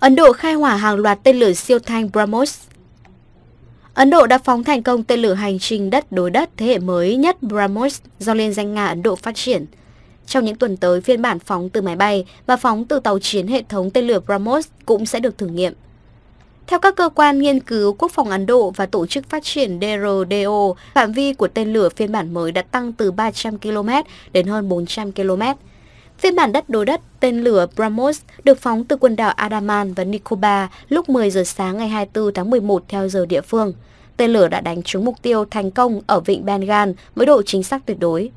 Ấn Độ khai hỏa hàng loạt tên lửa siêu thanh BrahMos Ấn Độ đã phóng thành công tên lửa hành trình đất đối đất thế hệ mới nhất BrahMos do Liên danh Nga Ấn Độ phát triển. Trong những tuần tới, phiên bản phóng từ máy bay và phóng từ tàu chiến hệ thống tên lửa BrahMos cũng sẽ được thử nghiệm. Theo các cơ quan nghiên cứu quốc phòng Ấn Độ và tổ chức phát triển DRDO, phạm vi của tên lửa phiên bản mới đã tăng từ 300 km đến hơn 400 km. Phiên bản đất đối đất tên lửa Brahmos được phóng từ quần đảo Adaman và Nicobar lúc 10 giờ sáng ngày 24 tháng 11 theo giờ địa phương. Tên lửa đã đánh trúng mục tiêu thành công ở vịnh Bengal với độ chính xác tuyệt đối.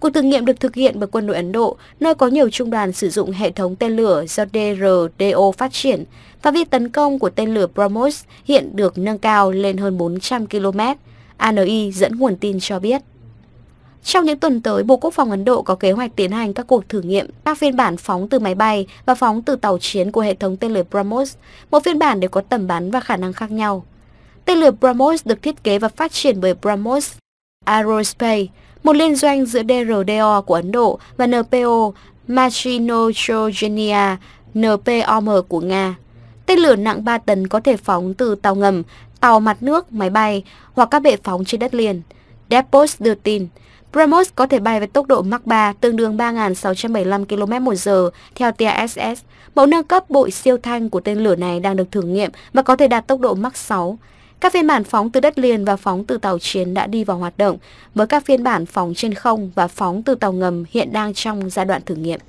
Cuộc thử nghiệm được thực hiện bởi quân đội Ấn Độ, nơi có nhiều trung đoàn sử dụng hệ thống tên lửa do DRDO phát triển. và việc tấn công của tên lửa BrahMos hiện được nâng cao lên hơn 400 km. ANI dẫn nguồn tin cho biết. Trong những tuần tới, Bộ Quốc phòng Ấn Độ có kế hoạch tiến hành các cuộc thử nghiệm, các phiên bản phóng từ máy bay và phóng từ tàu chiến của hệ thống tên lửa BrahMos, một phiên bản đều có tầm bắn và khả năng khác nhau. Tên lửa BrahMos được thiết kế và phát triển bởi BrahMos Aerospace, một liên doanh giữa DRDO của Ấn Độ và NPO Machinochogenia NPOM của Nga. Tên lửa nặng 3 tấn có thể phóng từ tàu ngầm, tàu mặt nước, máy bay hoặc các bệ phóng trên đất liền. Depos đưa tin, Brahmos có thể bay với tốc độ Mach 3 tương đương 3.675 km h theo TSS. Mẫu nâng cấp bội siêu thanh của tên lửa này đang được thử nghiệm và có thể đạt tốc độ Mach 6. Các phiên bản phóng từ đất liền và phóng từ tàu chiến đã đi vào hoạt động, với các phiên bản phóng trên không và phóng từ tàu ngầm hiện đang trong giai đoạn thử nghiệm.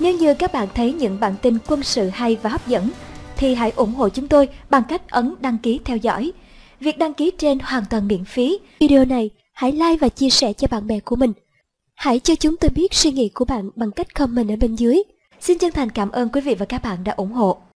Nếu như các bạn thấy những bản tin quân sự hay và hấp dẫn, thì hãy ủng hộ chúng tôi bằng cách ấn đăng ký theo dõi. Việc đăng ký trên hoàn toàn miễn phí. Video này hãy like và chia sẻ cho bạn bè của mình. Hãy cho chúng tôi biết suy nghĩ của bạn bằng cách comment ở bên dưới. Xin chân thành cảm ơn quý vị và các bạn đã ủng hộ.